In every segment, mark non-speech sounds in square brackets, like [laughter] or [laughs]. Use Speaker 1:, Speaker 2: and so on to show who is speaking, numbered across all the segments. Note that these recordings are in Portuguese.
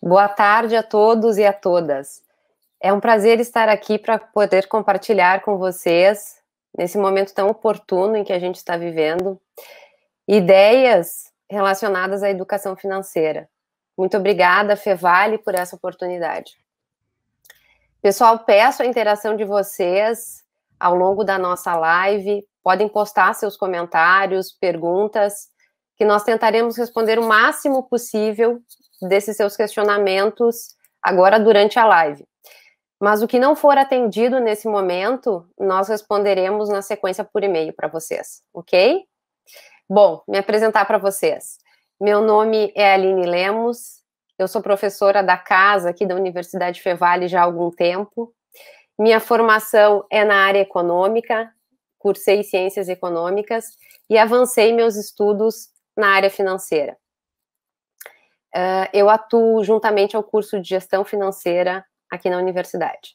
Speaker 1: Boa tarde a todos e a todas. É um prazer estar aqui para poder compartilhar com vocês, nesse momento tão oportuno em que a gente está vivendo, ideias relacionadas à educação financeira. Muito obrigada, Fevale, por essa oportunidade. Pessoal, peço a interação de vocês ao longo da nossa live. Podem postar seus comentários, perguntas, que nós tentaremos responder o máximo possível desses seus questionamentos agora durante a live. Mas o que não for atendido nesse momento, nós responderemos na sequência por e-mail para vocês, ok? Bom, me apresentar para vocês. Meu nome é Aline Lemos, eu sou professora da casa aqui da Universidade Fevale já há algum tempo. Minha formação é na área econômica, cursei ciências econômicas e avancei meus estudos na área financeira. Uh, eu atuo juntamente ao curso de gestão financeira aqui na universidade.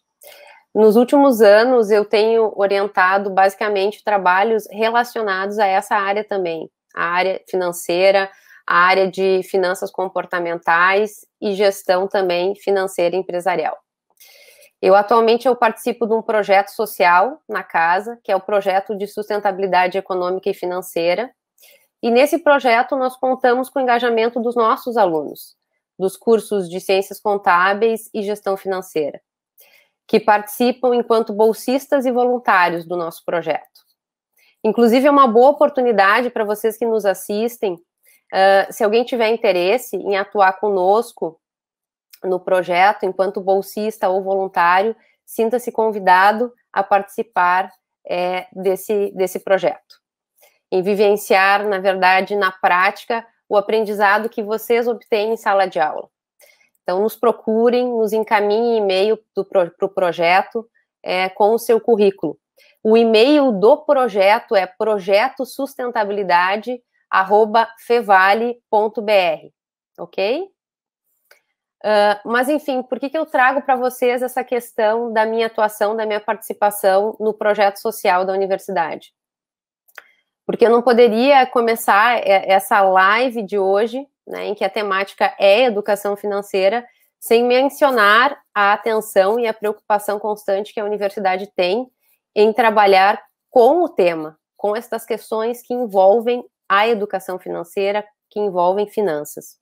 Speaker 1: Nos últimos anos, eu tenho orientado basicamente trabalhos relacionados a essa área também, a área financeira, a área de finanças comportamentais e gestão também financeira empresarial. Eu atualmente eu participo de um projeto social na casa, que é o projeto de sustentabilidade econômica e financeira, e nesse projeto nós contamos com o engajamento dos nossos alunos, dos cursos de Ciências Contábeis e Gestão Financeira, que participam enquanto bolsistas e voluntários do nosso projeto. Inclusive, é uma boa oportunidade para vocês que nos assistem, uh, se alguém tiver interesse em atuar conosco no projeto, enquanto bolsista ou voluntário, sinta-se convidado a participar é, desse, desse projeto em vivenciar, na verdade, na prática, o aprendizado que vocês obtêm em sala de aula. Então, nos procurem, nos encaminhem e-mail para o pro projeto é, com o seu currículo. O e-mail do projeto é projetosustentabilidade.fevale.br, ok? Uh, mas, enfim, por que, que eu trago para vocês essa questão da minha atuação, da minha participação no projeto social da universidade? porque eu não poderia começar essa live de hoje, né, em que a temática é educação financeira, sem mencionar a atenção e a preocupação constante que a universidade tem em trabalhar com o tema, com estas questões que envolvem a educação financeira, que envolvem finanças.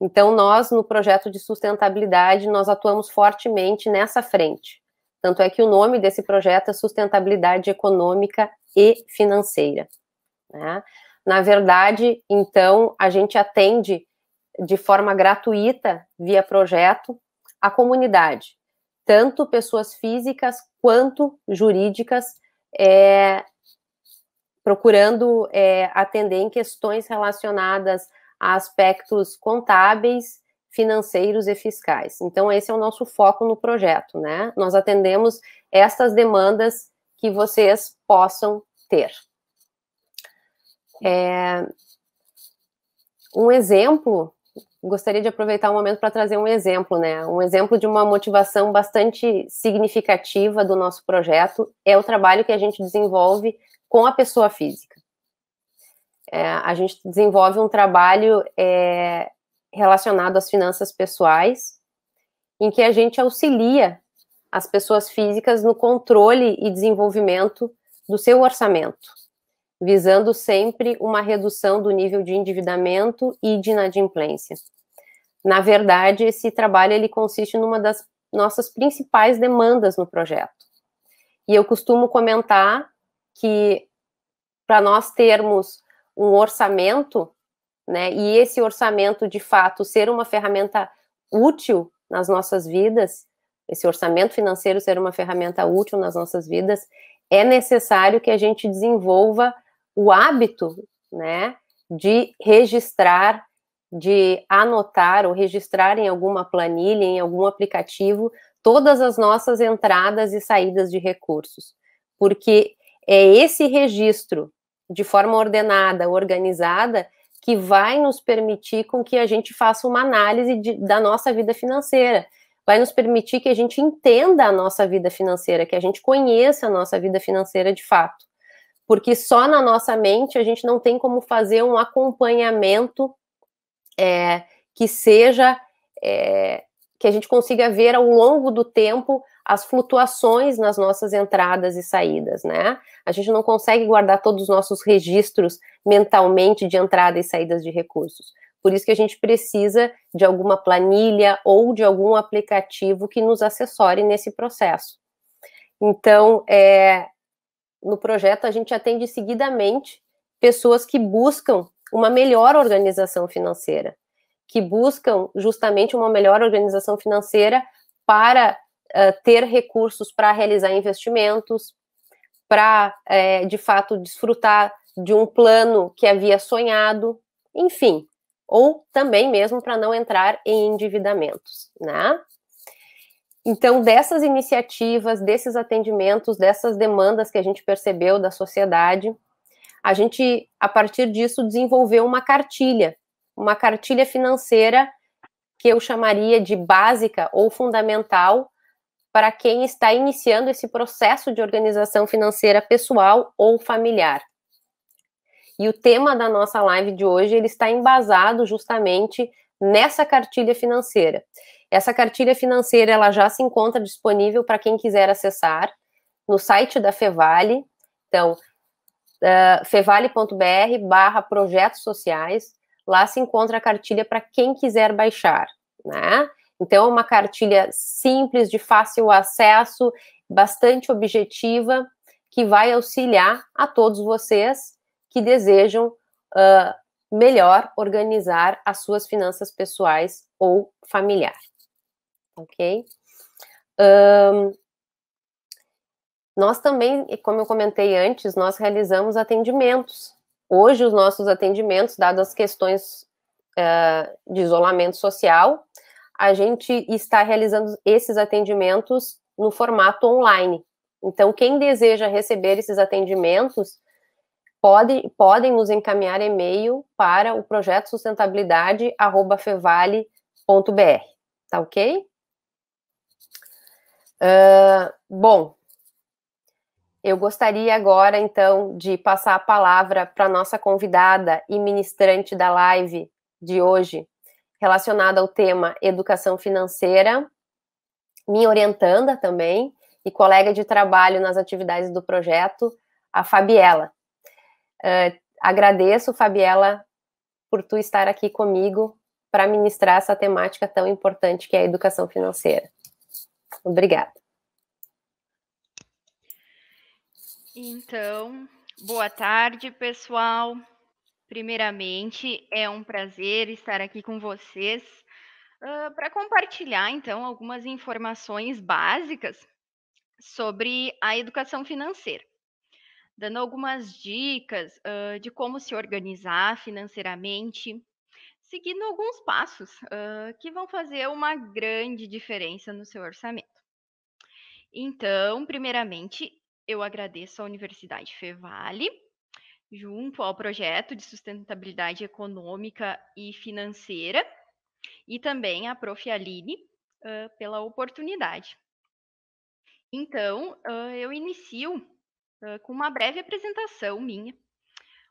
Speaker 1: Então, nós, no projeto de sustentabilidade, nós atuamos fortemente nessa frente. Tanto é que o nome desse projeto é Sustentabilidade Econômica e financeira. Né? Na verdade, então, a gente atende de forma gratuita, via projeto, a comunidade, tanto pessoas físicas quanto jurídicas, é, procurando é, atender em questões relacionadas a aspectos contábeis, financeiros e fiscais. Então, esse é o nosso foco no projeto, né? Nós atendemos estas demandas que vocês possam ter. É, um exemplo, gostaria de aproveitar o momento para trazer um exemplo, né? Um exemplo de uma motivação bastante significativa do nosso projeto é o trabalho que a gente desenvolve com a pessoa física. É, a gente desenvolve um trabalho é, relacionado às finanças pessoais, em que a gente auxilia as pessoas físicas no controle e desenvolvimento do seu orçamento, visando sempre uma redução do nível de endividamento e de inadimplência. Na verdade, esse trabalho ele consiste numa das nossas principais demandas no projeto. E eu costumo comentar que para nós termos um orçamento, né, e esse orçamento de fato ser uma ferramenta útil nas nossas vidas, esse orçamento financeiro ser uma ferramenta útil nas nossas vidas, é necessário que a gente desenvolva o hábito, né, de registrar, de anotar ou registrar em alguma planilha, em algum aplicativo, todas as nossas entradas e saídas de recursos, porque é esse registro de forma ordenada, organizada, que vai nos permitir com que a gente faça uma análise de, da nossa vida financeira vai nos permitir que a gente entenda a nossa vida financeira, que a gente conheça a nossa vida financeira de fato. Porque só na nossa mente a gente não tem como fazer um acompanhamento é, que seja. É, que a gente consiga ver ao longo do tempo as flutuações nas nossas entradas e saídas, né? A gente não consegue guardar todos os nossos registros mentalmente de entrada e saídas de recursos. Por isso que a gente precisa de alguma planilha ou de algum aplicativo que nos assessore nesse processo. Então, é, no projeto, a gente atende seguidamente pessoas que buscam uma melhor organização financeira, que buscam justamente uma melhor organização financeira para uh, ter recursos para realizar investimentos, para, é, de fato, desfrutar de um plano que havia sonhado, enfim, ou também mesmo para não entrar em endividamentos, né? Então, dessas iniciativas, desses atendimentos, dessas demandas que a gente percebeu da sociedade, a gente, a partir disso, desenvolveu uma cartilha, uma cartilha financeira que eu chamaria de básica ou fundamental para quem está iniciando esse processo de organização financeira pessoal ou familiar. E o tema da nossa live de hoje ele está embasado justamente nessa cartilha financeira. Essa cartilha financeira ela já se encontra disponível para quem quiser acessar no site da Fevale. Então, uh, eh, fevale.br/barra projetos sociais. Lá se encontra a cartilha para quem quiser baixar, né? Então, é uma cartilha simples, de fácil acesso, bastante objetiva, que vai auxiliar a todos vocês que desejam uh, melhor organizar as suas finanças pessoais ou familiar. Ok? Um, nós também, como eu comentei antes, nós realizamos atendimentos. Hoje, os nossos atendimentos, dadas as questões uh, de isolamento social, a gente está realizando esses atendimentos no formato online. Então, quem deseja receber esses atendimentos, pode, podem nos encaminhar e-mail para o projeto sustentabilidade@fevale.br, tá ok? Uh, bom, eu gostaria agora então de passar a palavra para nossa convidada e ministrante da live de hoje, relacionada ao tema educação financeira, minha orientanda também e colega de trabalho nas atividades do projeto, a Fabiela, Uh, agradeço, Fabiela, por tu estar aqui comigo para ministrar essa temática tão importante que é a educação financeira. Obrigada.
Speaker 2: Então, boa tarde, pessoal. Primeiramente, é um prazer estar aqui com vocês uh, ah, para compartilhar, então, algumas informações básicas sobre a educação financeira dando algumas dicas uh, de como se organizar financeiramente, seguindo alguns passos uh, que vão fazer uma grande diferença no seu orçamento. Então, primeiramente, eu agradeço à Universidade Fevale, junto ao projeto de sustentabilidade econômica e financeira, e também à Prof. Aline, uh, pela oportunidade. Então, eu inicio com uma breve apresentação minha.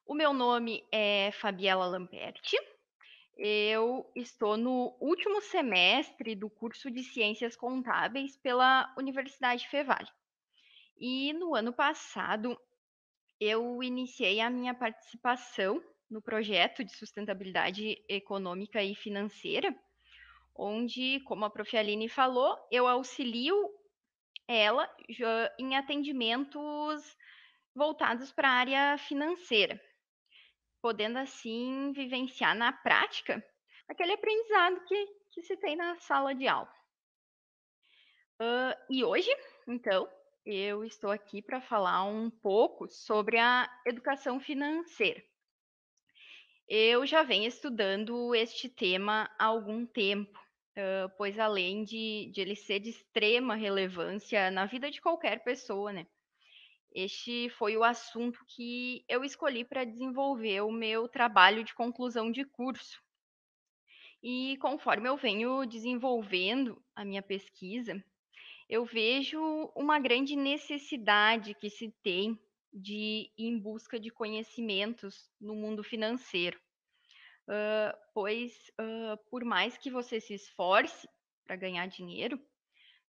Speaker 2: O meu nome é Fabiela Lamperti. Eu estou no último semestre do curso de Ciências Contábeis pela Universidade Fevale. E no ano passado, eu iniciei a minha participação no projeto de sustentabilidade econômica e financeira, onde, como a prof. Aline falou, eu auxilio ela em atendimentos voltados para a área financeira, podendo assim vivenciar na prática aquele aprendizado que, que se tem na sala de aula. Uh, e hoje, então, eu estou aqui para falar um pouco sobre a educação financeira. Eu já venho estudando este tema há algum tempo, uh, pois além de, de ele ser de extrema relevância na vida de qualquer pessoa, né? Este foi o assunto que eu escolhi para desenvolver o meu trabalho de conclusão de curso. E conforme eu venho desenvolvendo a minha pesquisa, eu vejo uma grande necessidade que se tem de ir em busca de conhecimentos no mundo financeiro. Uh, pois, uh, por mais que você se esforce para ganhar dinheiro,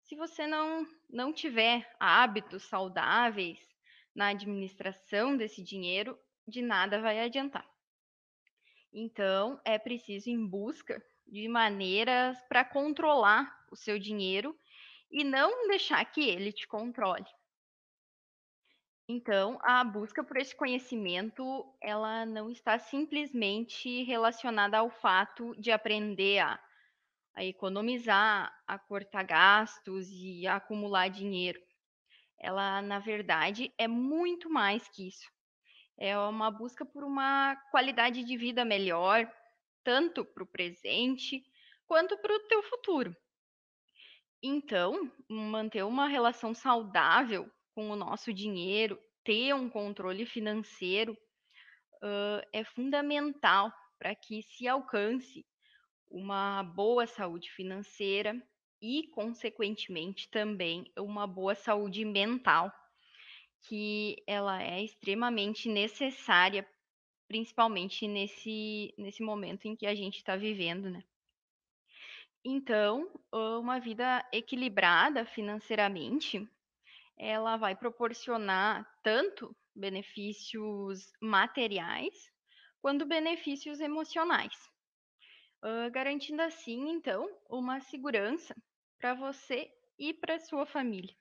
Speaker 2: se você não, não tiver hábitos saudáveis, na administração desse dinheiro, de nada vai adiantar. Então, é preciso em busca de maneiras para controlar o seu dinheiro e não deixar que ele te controle. Então, a busca por esse conhecimento, ela não está simplesmente relacionada ao fato de aprender a, a economizar, a cortar gastos e a acumular dinheiro. Ela, na verdade, é muito mais que isso. É uma busca por uma qualidade de vida melhor, tanto para o presente quanto para o teu futuro. Então, manter uma relação saudável com o nosso dinheiro, ter um controle financeiro uh, é fundamental para que se alcance uma boa saúde financeira, e, consequentemente, também uma boa saúde mental, que ela é extremamente necessária, principalmente nesse, nesse momento em que a gente está vivendo, né? Então, uma vida equilibrada financeiramente, ela vai proporcionar tanto benefícios materiais quanto benefícios emocionais, garantindo assim, então, uma segurança para você e para sua família.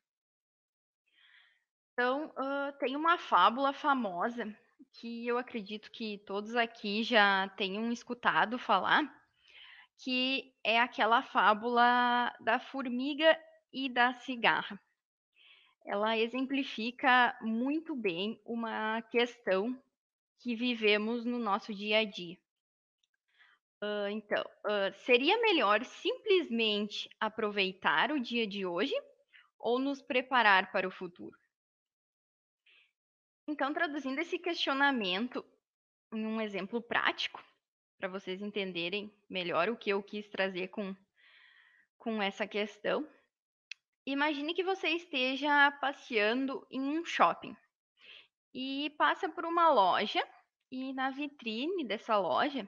Speaker 2: Então, uh, tem uma fábula famosa que eu acredito que todos aqui já tenham escutado falar, que é aquela fábula da formiga e da cigarra. Ela exemplifica muito bem uma questão que vivemos no nosso dia a dia então, seria melhor simplesmente aproveitar o dia de hoje ou nos preparar para o futuro? Então, traduzindo esse questionamento em um exemplo prático, para vocês entenderem melhor o que eu quis trazer com, com essa questão. Imagine que você esteja passeando em um shopping e passa por uma loja e na vitrine dessa loja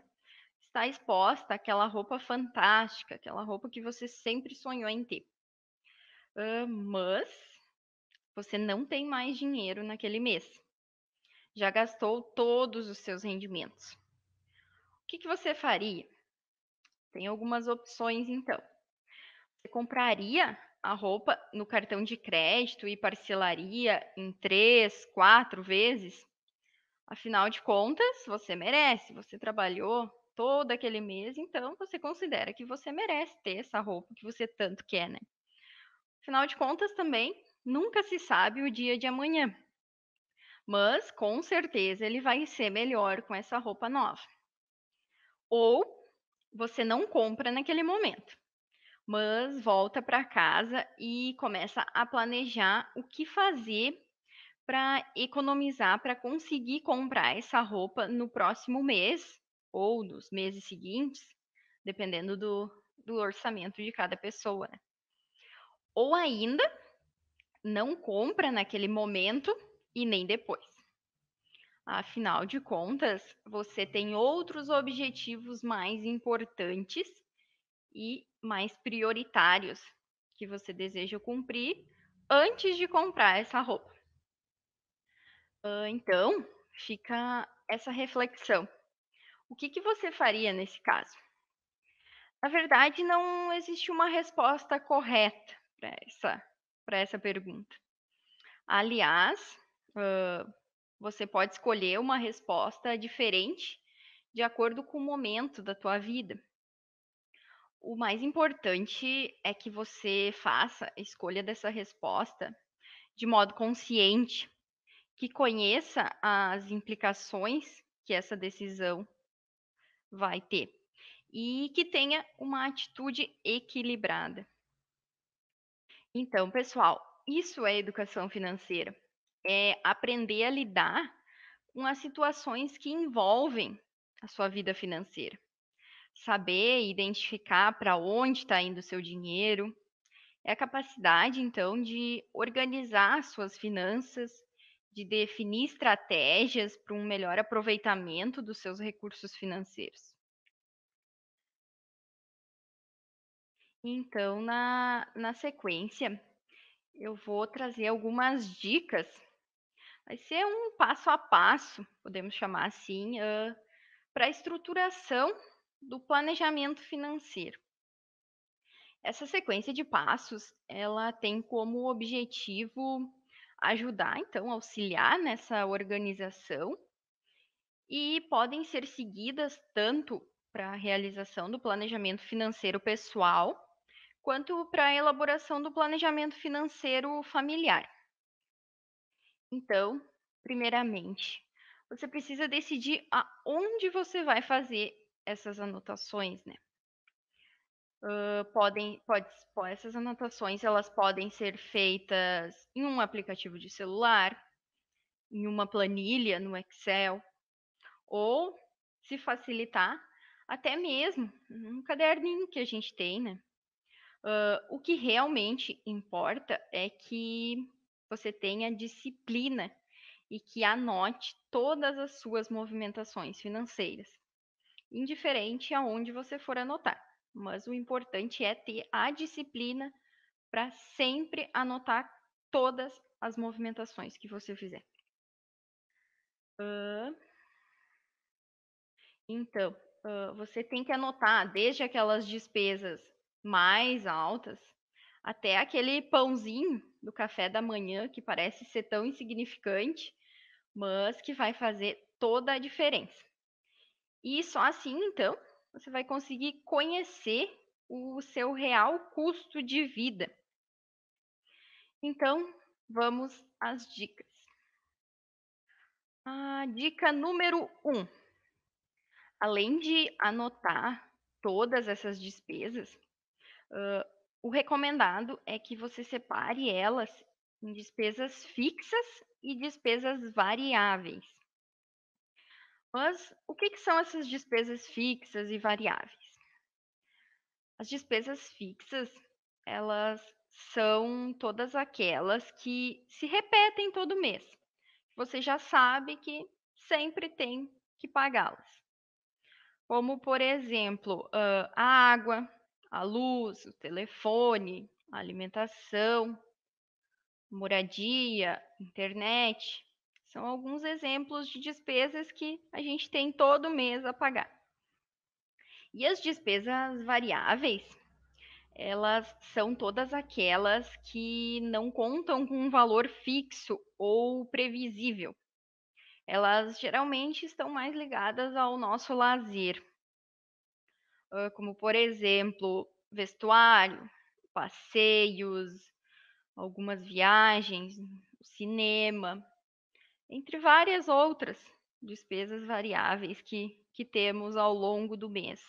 Speaker 2: está exposta aquela roupa fantástica, aquela roupa que você sempre sonhou em ter. Uh, mas você não tem mais dinheiro naquele mês. Já gastou todos os seus rendimentos. O que, que você faria? Tem algumas opções, então. Você compraria a roupa no cartão de crédito e parcelaria em três, quatro vezes? Afinal de contas, você merece, você trabalhou, todo aquele mês, então você considera que você merece ter essa roupa que você tanto quer, né? Afinal de contas, também nunca se sabe o dia de amanhã. Mas com certeza ele vai ser melhor com essa roupa nova. Ou você não compra naquele momento, mas volta para casa e começa a planejar o que fazer para economizar, para conseguir comprar essa roupa no próximo mês ou dos meses seguintes, dependendo do, do orçamento de cada pessoa. Né? Ou ainda, não compra naquele momento e nem depois. Afinal de contas, você tem outros objetivos mais importantes e mais prioritários que você deseja cumprir antes de comprar essa roupa. Ah, então, fica essa reflexão. O que, que você faria nesse caso? Na verdade, não existe uma resposta correta para essa, essa pergunta. Aliás, uh, você pode escolher uma resposta diferente de acordo com o momento da tua vida. O mais importante é que você faça a escolha dessa resposta de modo consciente, que conheça as implicações que essa decisão vai ter. E que tenha uma atitude equilibrada. Então, pessoal, isso é educação financeira. É aprender a lidar com as situações que envolvem a sua vida financeira. Saber identificar para onde está indo o seu dinheiro. É a capacidade, então, de organizar suas finanças de definir estratégias para um melhor aproveitamento dos seus recursos financeiros. Então, na, na sequência, eu vou trazer algumas dicas. Vai ser um passo a passo, podemos chamar assim, uh, para a estruturação do planejamento financeiro. Essa sequência de passos, ela tem como objetivo ajudar, então, auxiliar nessa organização e podem ser seguidas tanto para a realização do planejamento financeiro pessoal, quanto para a elaboração do planejamento financeiro familiar. Então, primeiramente, você precisa decidir aonde você vai fazer essas anotações, né? Uh, podem, pode, essas anotações elas podem ser feitas em um aplicativo de celular, em uma planilha no Excel, ou, se facilitar, até mesmo um caderninho que a gente tem, né? Uh, o que realmente importa é que você tenha disciplina e que anote todas as suas movimentações financeiras, indiferente aonde você for anotar mas o importante é ter a disciplina para sempre anotar todas as movimentações que você fizer. Uh, então, uh, você tem que anotar desde aquelas despesas mais altas até aquele pãozinho do café da manhã que parece ser tão insignificante, mas que vai fazer toda a diferença. E só assim, então, você vai conseguir conhecer o seu real custo de vida. Então, vamos às dicas. A dica número um: além de anotar todas essas despesas, uh, o recomendado é que você separe elas em despesas fixas e despesas variáveis. Mas o que, que são essas despesas fixas e variáveis? As despesas fixas, elas são todas aquelas que se repetem todo mês. Você já sabe que sempre tem que pagá-las. Como, por exemplo, a água, a luz, o telefone, a alimentação, moradia, internet. São alguns exemplos de despesas que a gente tem todo mês a pagar. E as despesas variáveis, elas são todas aquelas que não contam com um valor fixo ou previsível. Elas geralmente estão mais ligadas ao nosso lazer, como por exemplo, vestuário, passeios, algumas viagens, cinema, entre várias outras despesas variáveis que, que temos ao longo do mês.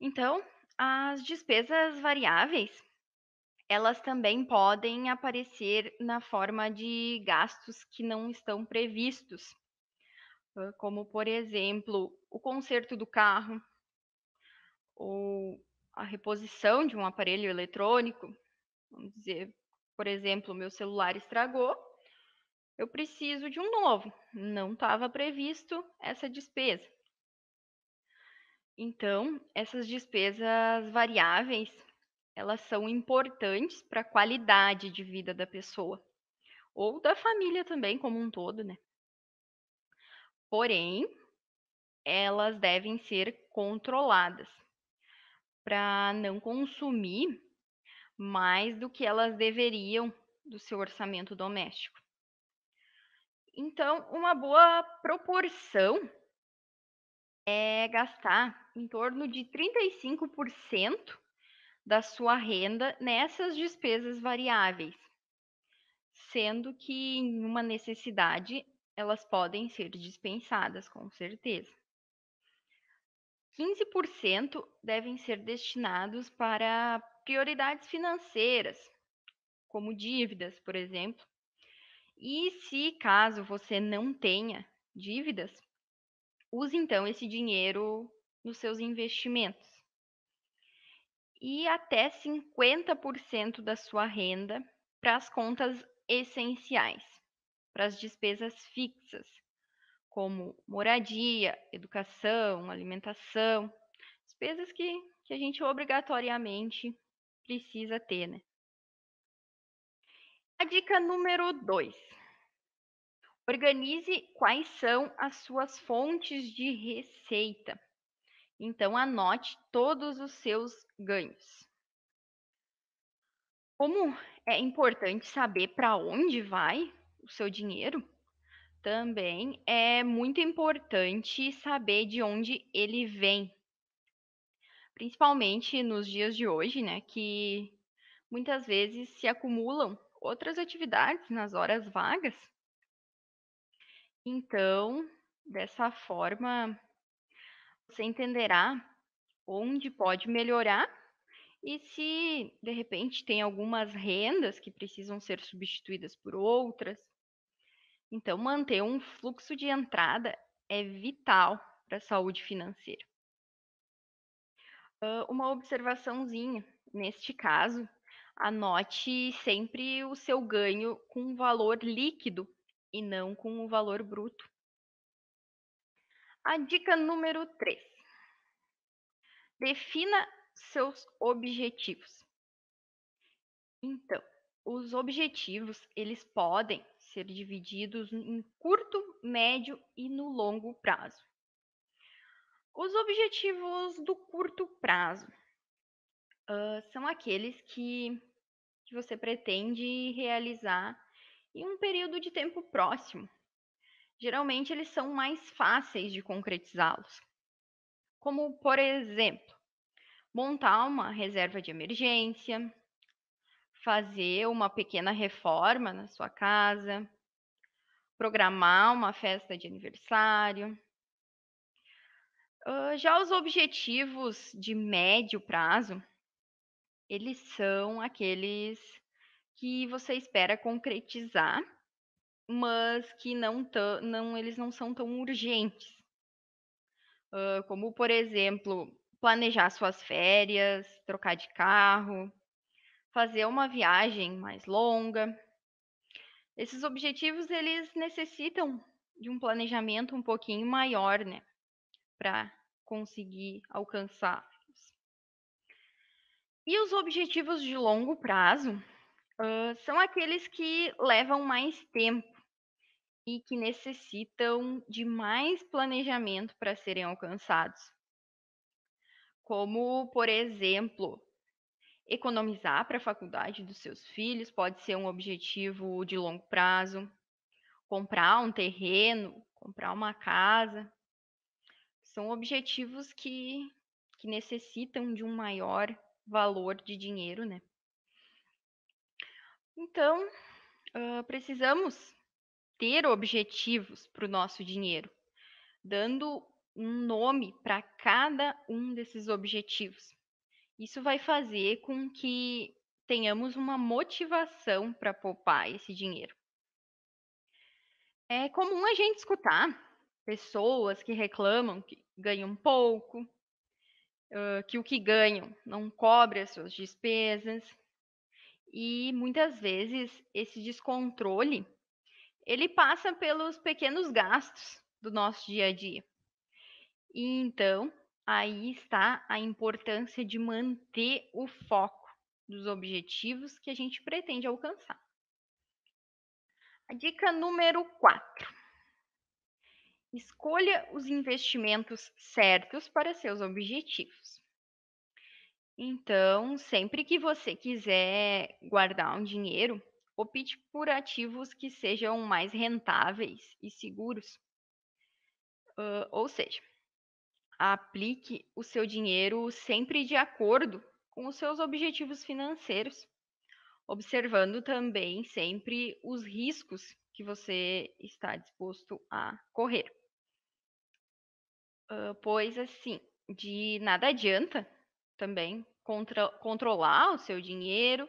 Speaker 2: Então, as despesas variáveis, elas também podem aparecer na forma de gastos que não estão previstos, como, por exemplo, o conserto do carro, ou a reposição de um aparelho eletrônico, vamos dizer, por exemplo, meu celular estragou, eu preciso de um novo. Não estava previsto essa despesa. Então, essas despesas variáveis, elas são importantes para a qualidade de vida da pessoa ou da família também como um todo, né? Porém, elas devem ser controladas para não consumir mais do que elas deveriam do seu orçamento doméstico. Então, uma boa proporção é gastar em torno de 35% da sua renda nessas despesas variáveis, sendo que em uma necessidade elas podem ser dispensadas, com certeza. 15% devem ser destinados para prioridades financeiras, como dívidas, por exemplo, e se caso você não tenha dívidas, use então esse dinheiro nos seus investimentos. E até 50% da sua renda para as contas essenciais, para as despesas fixas, como moradia, educação, alimentação, despesas que, que a gente obrigatoriamente precisa ter, né? A dica número 2. Organize quais são as suas fontes de receita. Então, anote todos os seus ganhos. Como é importante saber para onde vai o seu dinheiro, também é muito importante saber de onde ele vem. Principalmente nos dias de hoje, né, que muitas vezes se acumulam outras atividades nas horas vagas. Então, dessa forma, você entenderá onde pode melhorar e se de repente tem algumas rendas que precisam ser substituídas por outras. Então, manter um fluxo de entrada é vital para a saúde financeira. uma observaçãozinha, neste caso, Anote sempre o seu ganho com valor líquido e não com o valor bruto. A dica número 3. Defina seus objetivos. Então, os objetivos, eles podem ser divididos em curto, médio e no longo prazo. Os objetivos do curto prazo uh, são aqueles que que você pretende realizar em um período de tempo próximo. Geralmente eles são mais fáceis de concretizá-los. Como, por exemplo, montar uma reserva de emergência, fazer uma pequena reforma na sua casa, programar uma festa de aniversário. Já os objetivos de médio prazo eles são aqueles que você espera concretizar, mas que não, não eles não são tão urgentes. Uh, como, por exemplo, planejar suas férias, trocar de carro, fazer uma viagem mais longa. Esses objetivos eles necessitam de um planejamento um pouquinho maior, né, para conseguir alcançar. E os objetivos de longo prazo uh, são aqueles que levam mais tempo e que necessitam de mais planejamento para serem alcançados. Como, por exemplo, economizar para a faculdade dos seus filhos pode ser um objetivo de longo prazo, comprar um terreno, comprar uma casa. São objetivos que, que necessitam de um maior valor de dinheiro, né? Então, uh, precisamos ter objetivos para o nosso dinheiro, dando um nome para cada um desses objetivos. Isso vai fazer com que tenhamos uma motivação para poupar esse dinheiro. É comum a gente escutar pessoas que reclamam que ganham pouco, que o que ganham não cobre as suas despesas. E muitas vezes esse descontrole ele passa pelos pequenos gastos do nosso dia a dia. E então, aí está a importância de manter o foco dos objetivos que a gente pretende alcançar. A dica número 4. Escolha os investimentos certos para seus objetivos. Então, sempre que você quiser guardar um dinheiro, opte por ativos que sejam mais rentáveis e seguros. Uh, ou seja, aplique o seu dinheiro sempre de acordo com os seus objetivos financeiros, observando também sempre os riscos que você está disposto a correr. Uh, pois assim, de nada adianta também contra, controlar o seu dinheiro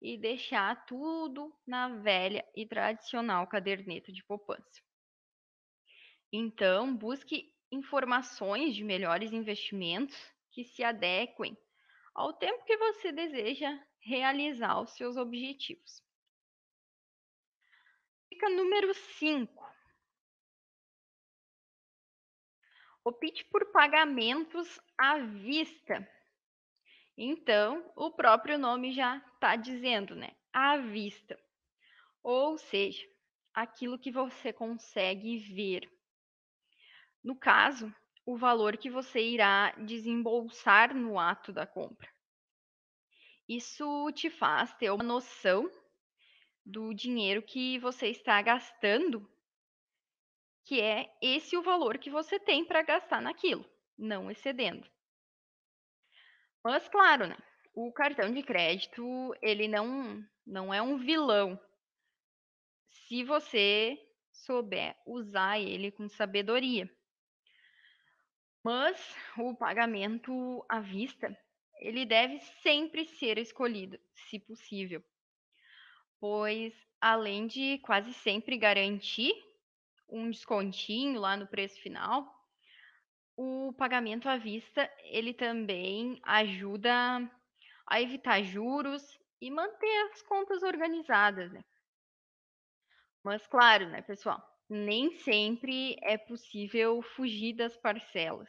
Speaker 2: e deixar tudo na velha e tradicional caderneta de poupança. Então, busque informações de melhores investimentos que se adequem ao tempo que você deseja realizar os seus objetivos. Dica número 5. Opte por pagamentos à vista. Então, o próprio nome já está dizendo, né? À vista. Ou seja, aquilo que você consegue ver. No caso, o valor que você irá desembolsar no ato da compra. Isso te faz ter uma noção do dinheiro que você está gastando, que é esse o valor que você tem para gastar naquilo, não excedendo. Mas claro, né? O cartão de crédito, ele não não é um vilão. Se você souber usar ele com sabedoria. Mas o pagamento à vista, ele deve sempre ser escolhido, se possível pois além de quase sempre garantir um descontinho lá no preço final, o pagamento à vista ele também ajuda a evitar juros e manter as contas organizadas, né? Mas claro, né, pessoal, nem sempre é possível fugir das parcelas.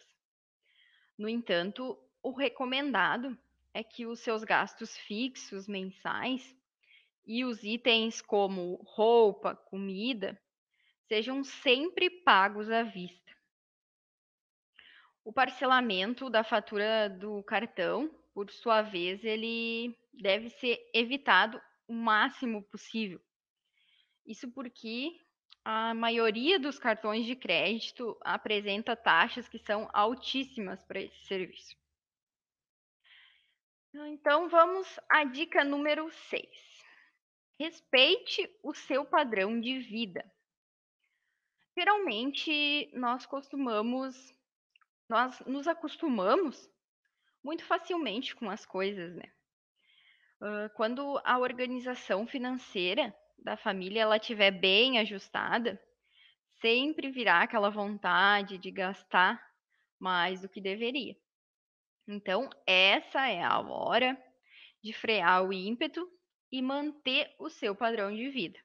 Speaker 2: No entanto, o recomendado é que os seus gastos fixos mensais e os itens como roupa, comida, sejam sempre pagos à vista. O parcelamento da fatura do cartão, por sua vez, ele deve ser evitado o máximo possível. Isso porque a maioria dos cartões de crédito apresenta taxas que são altíssimas para esse serviço. Então, vamos à dica número 6. Respeite o seu padrão de vida. Geralmente, nós costumamos, nós nos acostumamos muito facilmente com as coisas, né? Quando a organização financeira da família ela tiver bem ajustada, sempre virá aquela vontade de gastar mais do que deveria. Então, essa é a hora de frear o ímpeto e manter o seu padrão de vida.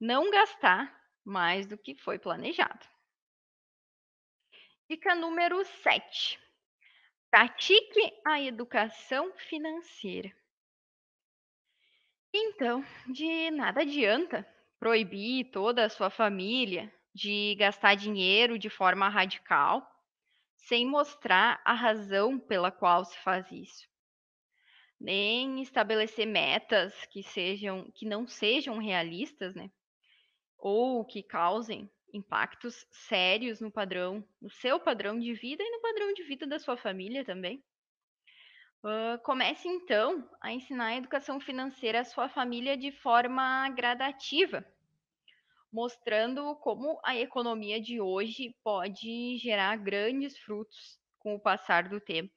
Speaker 2: Não gastar mais do que foi planejado. Dica número 7. Pratique a educação financeira. Então, de nada adianta proibir toda a sua família de gastar dinheiro de forma radical, sem mostrar a razão pela qual se faz isso nem estabelecer metas que sejam que não sejam realistas, né? Ou que causem impactos sérios no padrão, no seu padrão de vida e no padrão de vida da sua família também. Uh, comece então a ensinar a educação financeira à sua família de forma gradativa, mostrando como a economia de hoje pode gerar grandes frutos com o passar do tempo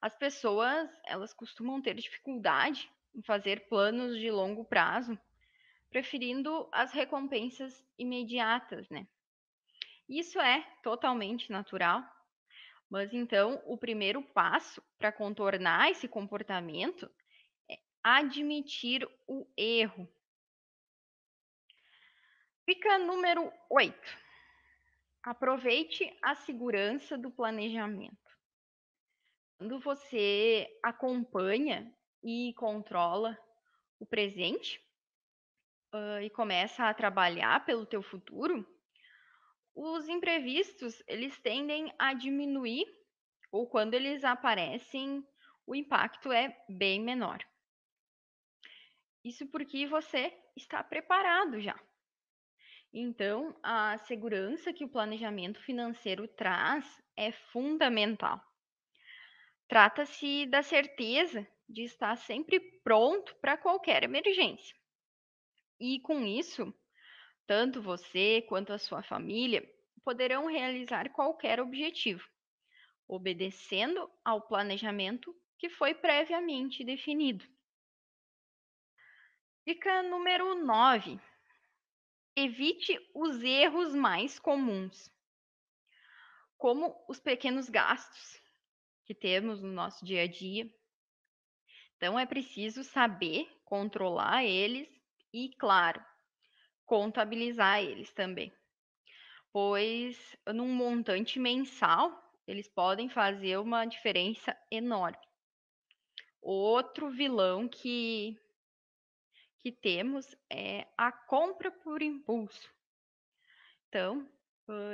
Speaker 2: as pessoas elas costumam ter dificuldade em fazer planos de longo prazo, preferindo as recompensas imediatas, né? Isso é totalmente natural, mas então o primeiro passo para contornar esse comportamento é admitir o erro. Fica número 8. Aproveite a segurança do planejamento quando você acompanha e controla o presente uh, e começa a trabalhar pelo teu futuro, os imprevistos eles tendem a diminuir ou quando eles aparecem o impacto é bem menor. Isso porque você está preparado já. Então, a segurança que o planejamento financeiro traz é fundamental. Trata-se da certeza de estar sempre pronto para qualquer emergência. E com isso, tanto você quanto a sua família poderão realizar qualquer objetivo, obedecendo ao planejamento que foi previamente definido. Dica número 9: evite os erros mais comuns, como os pequenos gastos que temos no nosso dia a dia. Então, é preciso saber controlar eles e, claro, contabilizar eles também. Pois, num montante mensal, eles podem fazer uma diferença enorme. Outro vilão que, que temos é a compra por impulso. Então,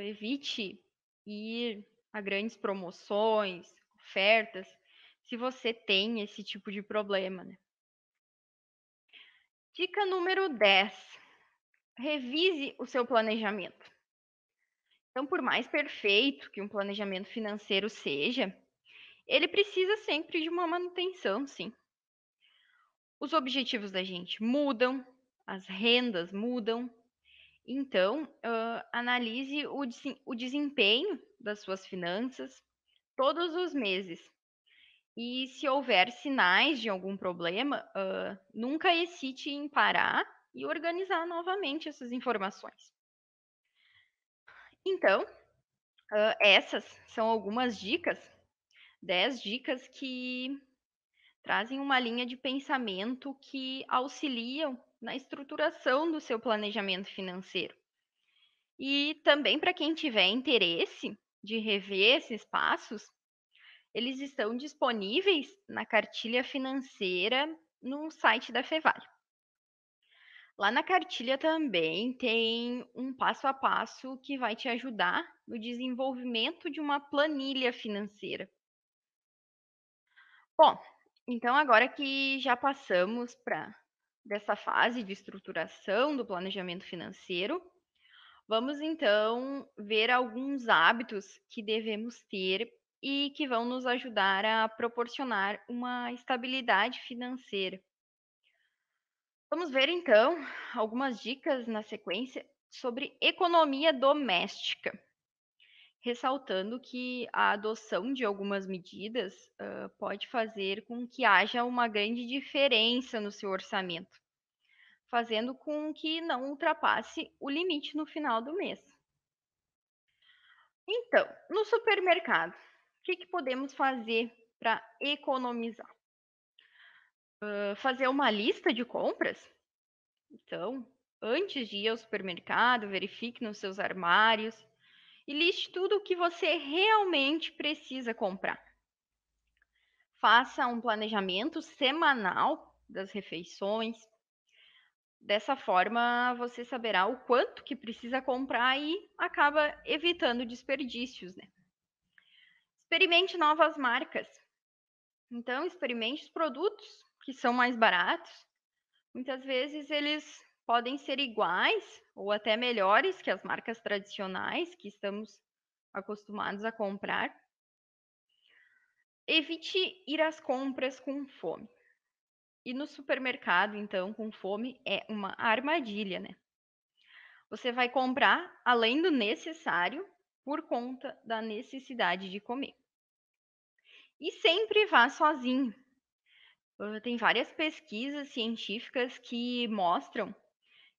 Speaker 2: evite ir a grandes promoções ofertas, se você tem esse tipo de problema. Né? Dica número 10. Revise o seu planejamento. Então, por mais perfeito que um planejamento financeiro seja, ele precisa sempre de uma manutenção, sim. Os objetivos da gente mudam, as rendas mudam. Então, uh, analise o, o desempenho das suas finanças, todos os meses. E se houver sinais de algum problema, uh, nunca hesite em parar e organizar novamente essas informações. Então, uh, essas são algumas dicas, 10 dicas que trazem uma linha de pensamento que auxiliam na estruturação do seu planejamento financeiro. E também para quem tiver interesse, de rever esses passos, eles estão disponíveis na cartilha financeira no site da Fevale. Lá na cartilha também tem um passo a passo que vai te ajudar no desenvolvimento de uma planilha financeira. Bom, então agora que já passamos para dessa fase de estruturação do planejamento financeiro, Vamos então ver alguns hábitos que devemos ter e que vão nos ajudar a proporcionar uma estabilidade financeira. Vamos ver então algumas dicas na sequência sobre economia doméstica, ressaltando que a adoção de algumas medidas pode fazer com que haja uma grande diferença no seu orçamento fazendo com que não ultrapasse o limite no final do mês. Então, no supermercado, o que, que podemos fazer para economizar? Uh, fazer uma lista de compras? Então, antes de ir ao supermercado, verifique nos seus armários e liste tudo o que você realmente precisa comprar. Faça um planejamento semanal das refeições, Dessa forma, você saberá o quanto que precisa comprar e acaba evitando desperdícios, né? Experimente novas marcas. Então, experimente os produtos que são mais baratos. Muitas vezes eles podem ser iguais ou até melhores que as marcas tradicionais que estamos acostumados a comprar. Evite ir às compras com fome. E no supermercado, então, com fome, é uma armadilha, né? Você vai comprar além do necessário por conta da necessidade de comer. E sempre vá sozinho. Ah, tem várias pesquisas científicas que mostram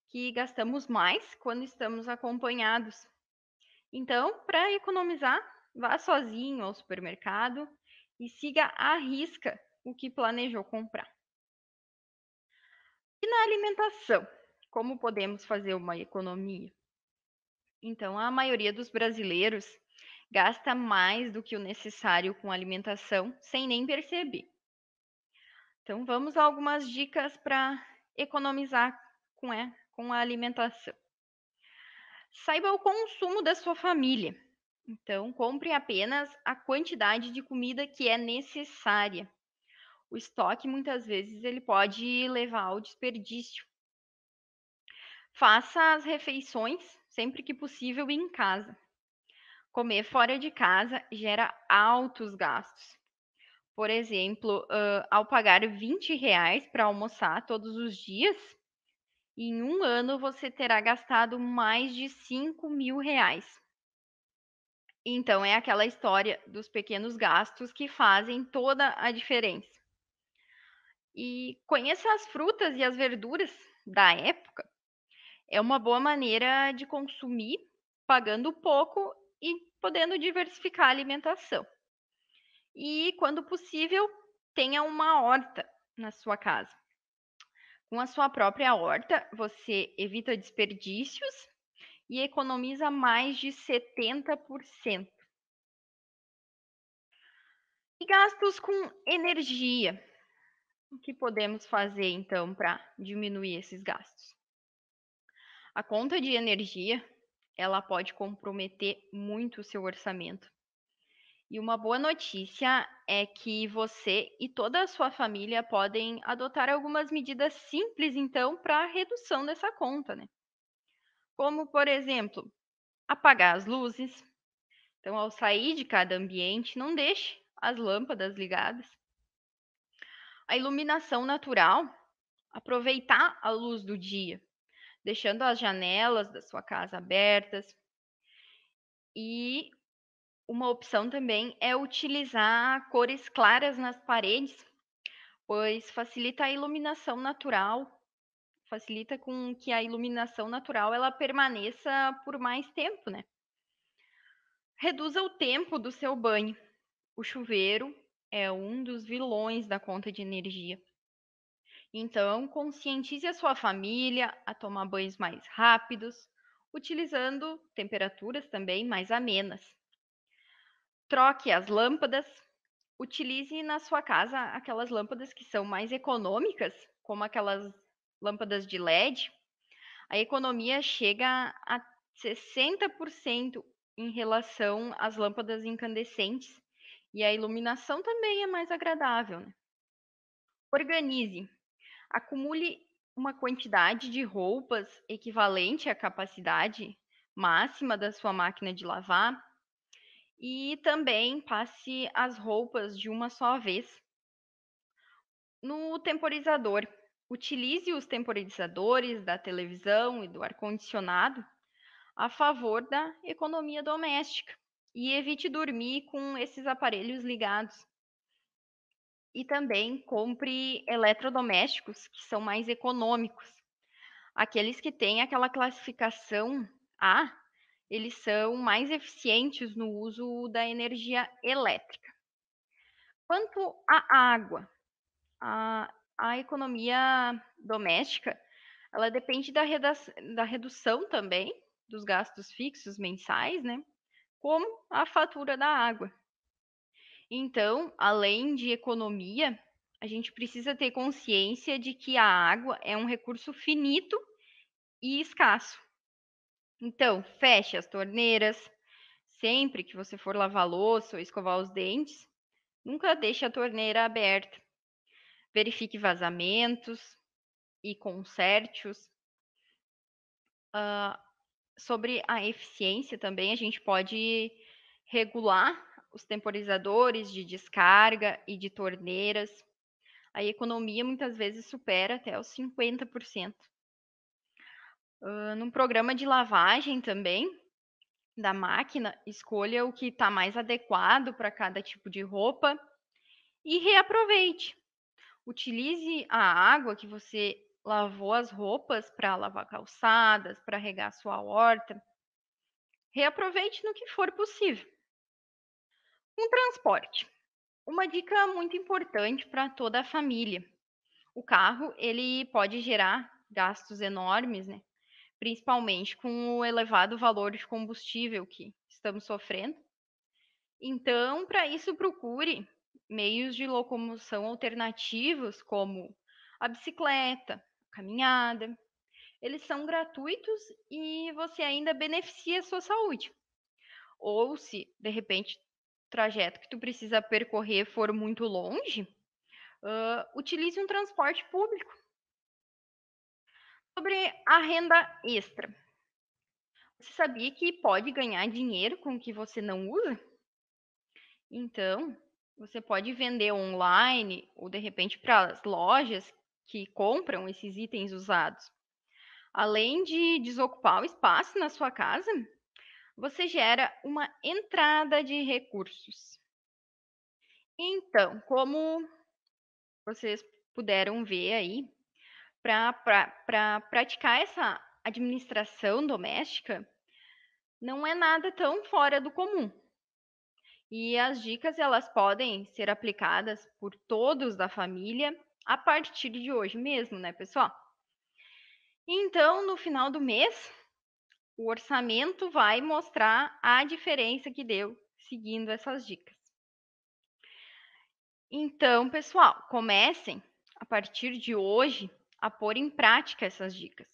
Speaker 2: que gastamos mais quando estamos acompanhados. Então, para economizar, vá sozinho ao supermercado e siga à risca o que planejou comprar. E na alimentação, como podemos fazer uma economia? Então, a maioria dos brasileiros gasta mais do que o necessário com alimentação sem nem perceber. Então, vamos a algumas dicas para economizar com, é, com a alimentação. Saiba o consumo da sua família. Então, compre apenas a quantidade de comida que é necessária o estoque muitas vezes ele pode levar ao desperdício. Faça as refeições sempre que possível em casa. Comer fora de casa gera altos gastos. Por exemplo, uh, ao pagar 20 reais para almoçar todos os dias, em um ano você terá gastado mais de 5 mil reais. Então, é aquela história dos pequenos gastos que fazem toda a diferença. E conheça as frutas e as verduras da época é uma boa maneira de consumir, pagando pouco e podendo diversificar a alimentação. E, quando possível, tenha uma horta na sua casa. Com a sua própria horta, você evita desperdícios e economiza mais de 70%. E gastos com energia. O que podemos fazer então para diminuir esses gastos? A conta de energia, ela pode comprometer muito o seu orçamento. E uma boa notícia é que você e toda a sua família podem adotar algumas medidas simples então para redução dessa conta, né? Como, por exemplo, apagar as luzes. Então, ao sair de cada ambiente, não deixe as lâmpadas ligadas a iluminação natural, aproveitar a luz do dia, deixando as janelas da sua casa abertas. E uma opção também é utilizar cores claras nas paredes, pois facilita a iluminação natural, facilita com que a iluminação natural ela permaneça por mais tempo, né? Reduza o tempo do seu banho. O chuveiro é um dos vilões da conta de energia. Então, conscientize a sua família a tomar banhos mais rápidos, utilizando temperaturas também mais amenas. Troque as lâmpadas, utilize na sua casa aquelas lâmpadas que são mais econômicas, como aquelas lâmpadas de LED. A economia chega a 60% em relação às lâmpadas incandescentes e a iluminação também é mais agradável. Né? Organize. Acumule uma quantidade de roupas equivalente à capacidade máxima da sua máquina de lavar e também passe as roupas de uma só vez. No temporizador, utilize os temporizadores da televisão e do ar-condicionado a favor da economia doméstica e evite dormir com esses aparelhos ligados. E também compre eletrodomésticos que são mais econômicos. Aqueles que têm aquela classificação A, eles são mais eficientes no uso da energia elétrica. Quanto à água, a, a economia doméstica ela depende da, da redução também dos gastos fixos mensais, né? como a fatura da água. Então, além de economia, a gente precisa ter consciência de que a água é um recurso finito e escasso. Então, feche as torneiras. Sempre que você for lavar louça ou escovar os dentes, nunca deixe a torneira aberta. Verifique vazamentos e conserte-os. Uh, ah, sobre a eficiência também, a gente pode regular os temporizadores de descarga e de torneiras. A economia muitas vezes supera até os 50%. Uh, num programa de lavagem também da máquina, escolha o que está mais adequado para cada tipo de roupa e reaproveite. Utilize a água que você lavou as roupas para lavar calçadas, para regar sua horta. Reaproveite no que for possível. Um transporte. Uma dica muito importante para toda a família. O carro, ele pode gerar gastos enormes, né? Principalmente com o elevado valor de combustível que estamos sofrendo. Então, para isso procure meios de locomoção alternativos como a bicicleta, caminhada. Eles são gratuitos e você ainda beneficia a sua saúde. Ou se, de repente, o trajeto que tu precisa percorrer for muito longe, uh, utilize um transporte público. Sobre a renda extra. Você sabia que pode ganhar dinheiro com o que você não usa? Então, você pode vender online ou de repente para as lojas que compram esses itens usados. Além de desocupar o espaço na sua casa, você gera uma entrada de recursos. Então, como vocês puderam ver aí, para pra, pra praticar essa administração doméstica, não é nada tão fora do comum. E as dicas elas podem ser aplicadas por todos da família a partir de hoje mesmo, né, pessoal? Então, no final do mês, o orçamento vai mostrar a diferença que deu seguindo essas dicas. Então, pessoal, comecem a partir de hoje a pôr em prática essas dicas.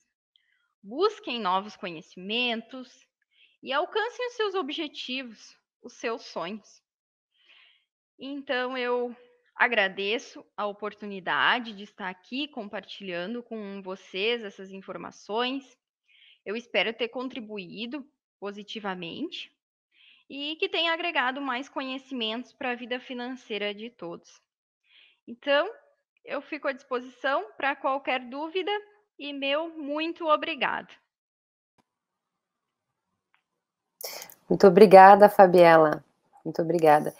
Speaker 2: Busquem novos conhecimentos e alcancem os seus objetivos, os seus sonhos. Então, eu Agradeço a oportunidade de estar aqui compartilhando com vocês essas informações. Eu espero ter contribuído positivamente e que tenha agregado mais conhecimentos para a vida financeira de todos. Então, eu fico à disposição para qualquer dúvida e meu muito obrigado.
Speaker 1: Muito obrigada, Fabiela. Muito obrigada.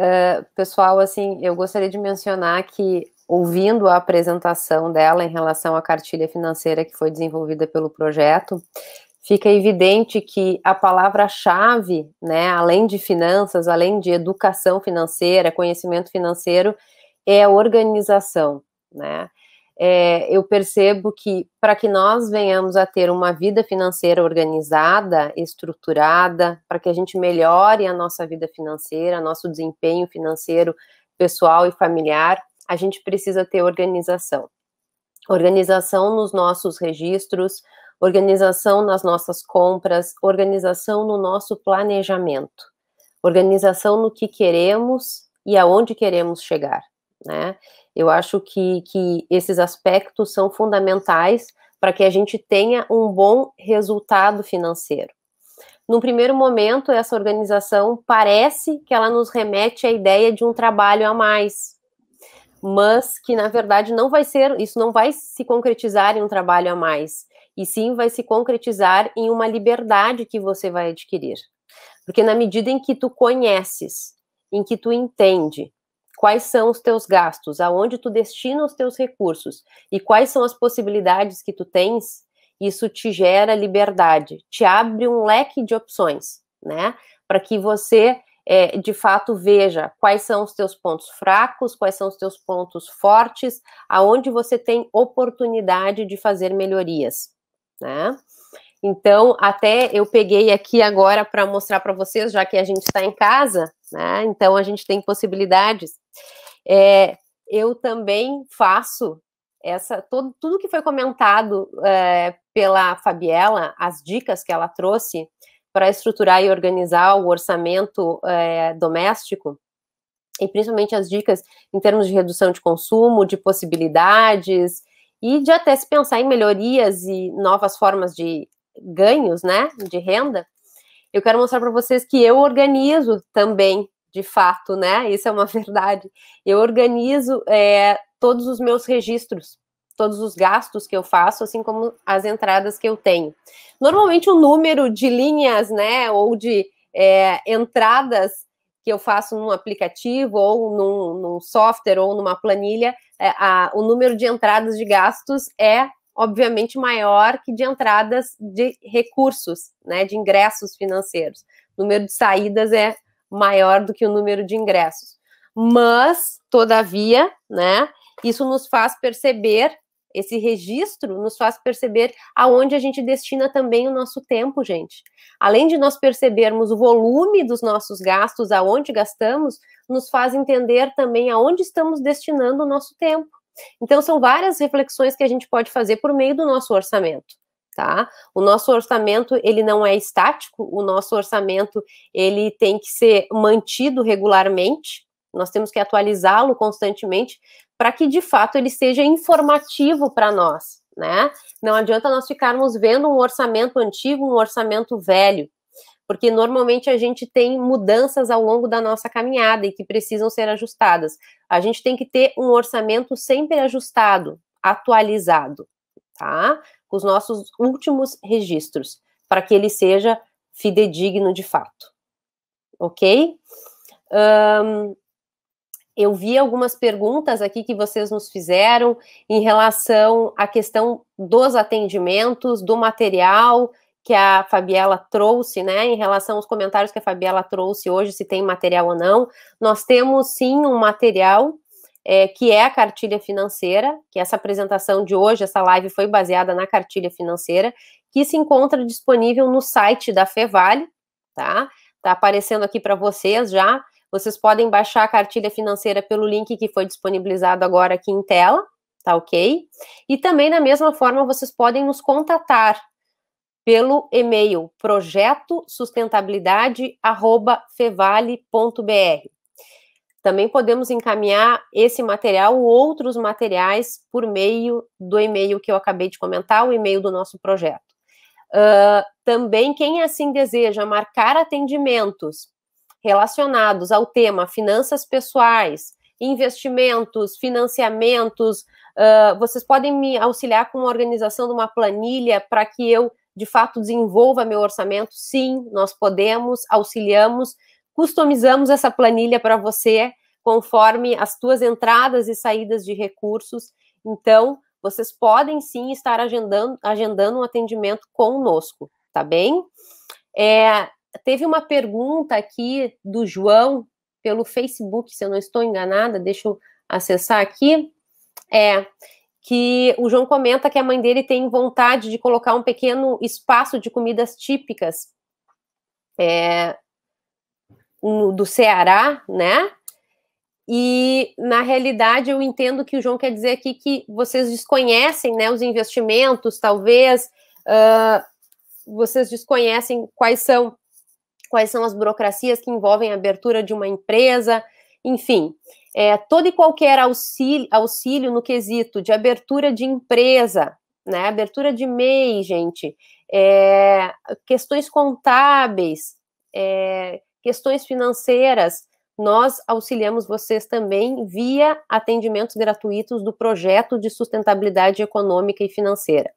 Speaker 1: Ah, pessoal, assim, eu gostaria de mencionar que, ouvindo a apresentação dela em relação à cartilha financeira que foi desenvolvida pelo projeto, fica evidente que a palavra-chave, né, além de finanças, além de educação financeira, conhecimento financeiro, é organização, né? é, eu percebo que para que nós venhamos a ter uma vida financeira organizada, estruturada, para que a gente melhore a nossa vida financeira, nosso desempenho financeiro, pessoal e familiar, a gente precisa ter organização. Organização nos nossos registros, organização nas nossas compras, organização no nosso planejamento, organização no que queremos e aonde queremos chegar, né? Eu acho que, que esses aspectos são fundamentais para que a gente tenha um bom resultado financeiro. No primeiro momento, essa organização parece que ela nos remete à ideia de um trabalho a mais, mas que na verdade não vai ser, isso não vai se concretizar em um trabalho a mais, e sim vai se concretizar em uma liberdade que você vai adquirir. Porque na medida em que tu conheces, em que tu entende, quais são os teus gastos, aonde tu destina os teus recursos e quais são as possibilidades que tu tens, isso te gera liberdade, te abre um leque de opções, né? Para que você é, de fato veja quais são os teus pontos fracos, quais são os teus pontos fortes, aonde você tem oportunidade de fazer melhorias, né? Então, até eu peguei aqui agora para mostrar para vocês, já que a gente está em casa, né? Então a gente tem possibilidades. É, eu também faço essa todo, tudo que foi comentado é, pela Fabiela, as dicas que ela trouxe para estruturar e organizar o orçamento é, doméstico e principalmente as dicas em termos de redução de consumo, de possibilidades e de até se pensar em melhorias e novas formas de ganhos, né, de renda, eu quero mostrar para vocês que eu organizo também, de fato, né, isso é uma [laughs] verdade, eu organizo é, todos os meus registros, todos os gastos que eu faço, assim como as entradas que eu tenho. Normalmente o número de linhas, né, ou de é, entradas que eu faço num aplicativo ou num, num software ou numa planilha, é, a, o número de entradas de gastos é obviamente maior que de entradas de recursos, né, de ingressos financeiros. O número de saídas é maior do que o número de ingressos. Mas, todavia, né, isso nos faz perceber esse registro nos faz perceber aonde a gente destina também o nosso tempo, gente. Além de nós percebermos o volume dos nossos gastos, aonde gastamos, nos faz entender também aonde estamos destinando o nosso tempo. Então, são várias reflexões que a gente pode fazer por meio do nosso orçamento. Tá? O nosso orçamento ele não é estático, o nosso orçamento ele tem que ser mantido regularmente, nós temos que atualizá-lo constantemente para que de fato ele seja informativo para nós, né? Não adianta nós ficarmos vendo um orçamento antigo, um orçamento velho porque normalmente a gente tem mudanças ao longo da nossa caminhada e que precisam ser ajustadas. A gente tem que ter um orçamento sempre ajustado, atualizado, tá? Com os nossos últimos registros, para que ele seja fidedigno de fato. Ok? Um, eu vi algumas perguntas aqui que vocês nos fizeram em relação à questão dos atendimentos, do material que a Fabiela trouxe, né, em relação aos comentários que a Fabiela trouxe hoje, se tem material ou não, nós temos sim um material é, que é a cartilha financeira, que essa apresentação de hoje, essa live foi baseada na cartilha financeira, que se encontra disponível no site da Fevale, tá? Tá aparecendo aqui para vocês já. Vocês podem baixar a cartilha financeira pelo link que foi disponibilizado agora aqui em tela, tá ok? E também, da mesma forma, vocês podem nos contatar, pelo e-mail projeto sustentabilidade@fevale.br. Também podemos encaminhar esse material ou outros materiais por meio do e-mail que eu acabei de comentar, o e-mail do nosso projeto. Uh, também, quem assim deseja marcar atendimentos relacionados ao tema finanças pessoais, investimentos, financiamentos, uh, vocês podem me auxiliar com a organização de uma planilha para que eu de fato desenvolva meu orçamento, sim, nós podemos, auxiliamos, customizamos essa planilha para você conforme as tuas entradas e saídas de recursos. Então, vocês podem sim estar agendando, agendando um atendimento conosco, tá bem? É, teve uma pergunta aqui do João pelo Facebook, se eu não estou enganada, deixa eu acessar aqui. É, que o João comenta que a mãe dele tem vontade de colocar um pequeno espaço de comidas típicas é, do Ceará, né? E na realidade eu entendo que o João quer dizer aqui que vocês desconhecem, né, os investimentos, talvez uh, vocês desconhecem quais são quais são as burocracias que envolvem a abertura de uma empresa, enfim é, todo e qualquer auxílio, auxílio no quesito de abertura de empresa, né? Abertura de MEI, gente, é, questões contábeis, é, questões financeiras, nós auxiliamos vocês também via atendimentos gratuitos do projeto de sustentabilidade econômica e financeira.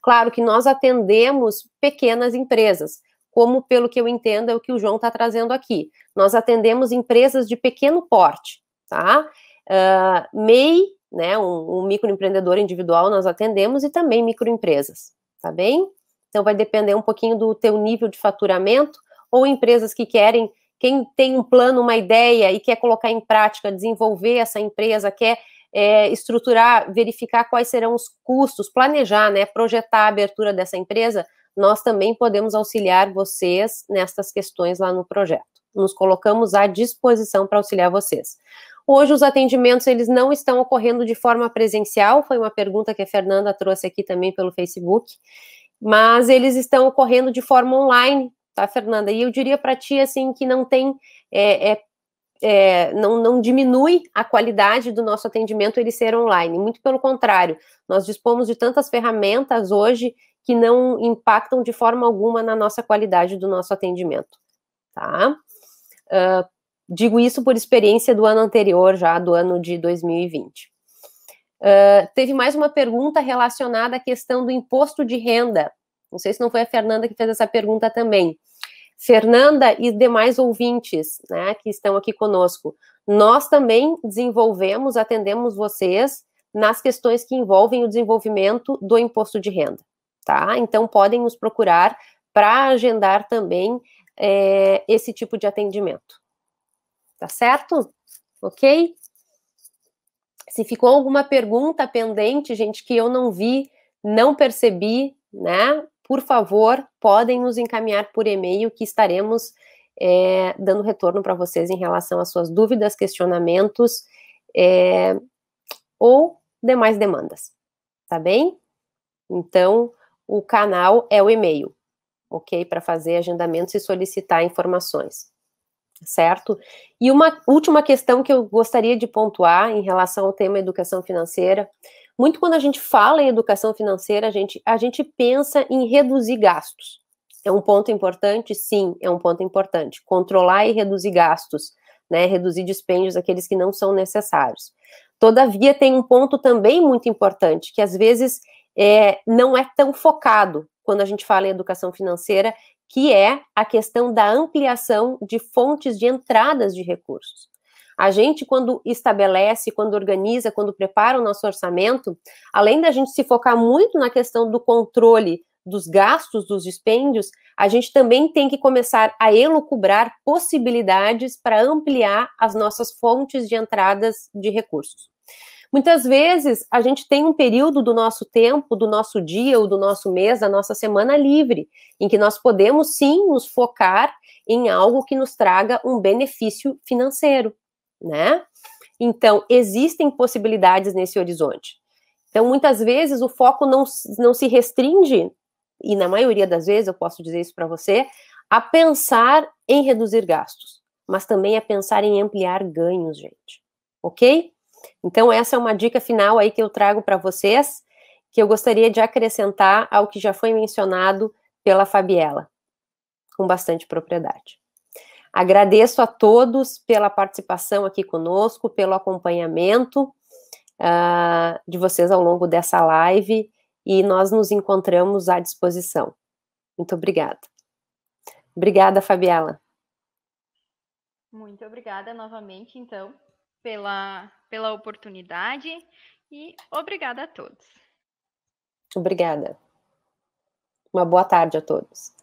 Speaker 1: Claro que nós atendemos pequenas empresas, como pelo que eu entendo é o que o João está trazendo aqui. Nós atendemos empresas de pequeno porte, tá? Uh, MEI, né, um, um microempreendedor individual nós atendemos e também microempresas, tá bem? Então vai depender um pouquinho do teu nível de faturamento ou empresas que querem, quem tem um plano, uma ideia e quer colocar em prática, desenvolver essa empresa, quer é, estruturar, verificar quais serão os custos, planejar, né, projetar a abertura dessa empresa, nós também podemos auxiliar vocês nestas questões lá no projeto. Nos colocamos à disposição para auxiliar vocês. Hoje os atendimentos eles não estão ocorrendo de forma presencial, foi uma pergunta que a Fernanda trouxe aqui também pelo Facebook, mas eles estão ocorrendo de forma online, tá, Fernanda? E eu diria para ti assim que não tem é, é, é, não, não, diminui a qualidade do nosso atendimento ele ser online. Muito pelo contrário, nós dispomos de tantas ferramentas hoje que não impactam de forma alguma na nossa qualidade do nosso atendimento. Tá? Uh, Digo isso por experiência do ano anterior, já do ano de 2020. Uh, ah, teve mais uma pergunta relacionada à questão do imposto de renda. Não sei se não foi a Fernanda que fez essa pergunta também. Fernanda e demais ouvintes né, que estão aqui conosco, nós também desenvolvemos, atendemos vocês nas questões que envolvem o desenvolvimento do imposto de renda, tá? Então podem nos procurar para agendar também é, esse tipo de atendimento. Tá certo? Ok? Se ficou alguma pergunta pendente, gente, que eu não vi, não percebi, né? Por favor, podem nos encaminhar por e-mail que estaremos é, dando retorno para vocês em relação às suas dúvidas, questionamentos é, ou demais demandas, tá bem? Então, o canal é o e-mail, ok? Para fazer agendamentos e solicitar informações certo? E uma última questão que eu gostaria de pontuar em relação ao tema educação financeira. Muito quando a gente fala em educação financeira, a gente, a gente pensa em reduzir gastos. É um ponto importante? Sim, é um ponto importante. Controlar e reduzir gastos, né? Reduzir dispêndios, aqueles que não são necessários. Todavia, tem um ponto também muito importante, que às vezes é, não é tão focado, quando a gente fala em educação financeira, que é a questão da ampliação de fontes de entradas de recursos. A gente, quando estabelece, quando organiza, quando prepara o nosso orçamento, além da gente se focar muito na questão do controle dos gastos, dos dispêndios, a gente também tem que começar a elucubrar possibilidades para ampliar as nossas fontes de entradas de recursos. Muitas vezes a gente tem um período do nosso tempo, do nosso dia, ou do nosso mês, da nossa semana livre, em que nós podemos sim nos focar em algo que nos traga um benefício financeiro, né? Então, existem possibilidades nesse horizonte. Então, muitas vezes o foco não, não se restringe, e na maioria das vezes eu posso dizer isso para você, a pensar em reduzir gastos, mas também a pensar em ampliar ganhos, gente. Ok? Então, essa é uma dica final aí que eu trago para vocês, que eu gostaria de acrescentar ao que já foi mencionado pela Fabiela, com bastante propriedade. Agradeço a todos pela participação aqui conosco, pelo acompanhamento uh, de vocês ao longo dessa live e nós nos encontramos à disposição. Muito obrigada. Obrigada, Fabiela.
Speaker 2: Muito obrigada novamente, então pela, pela oportunidade e obrigada a todos.
Speaker 1: Obrigada. Uma boa tarde a todos.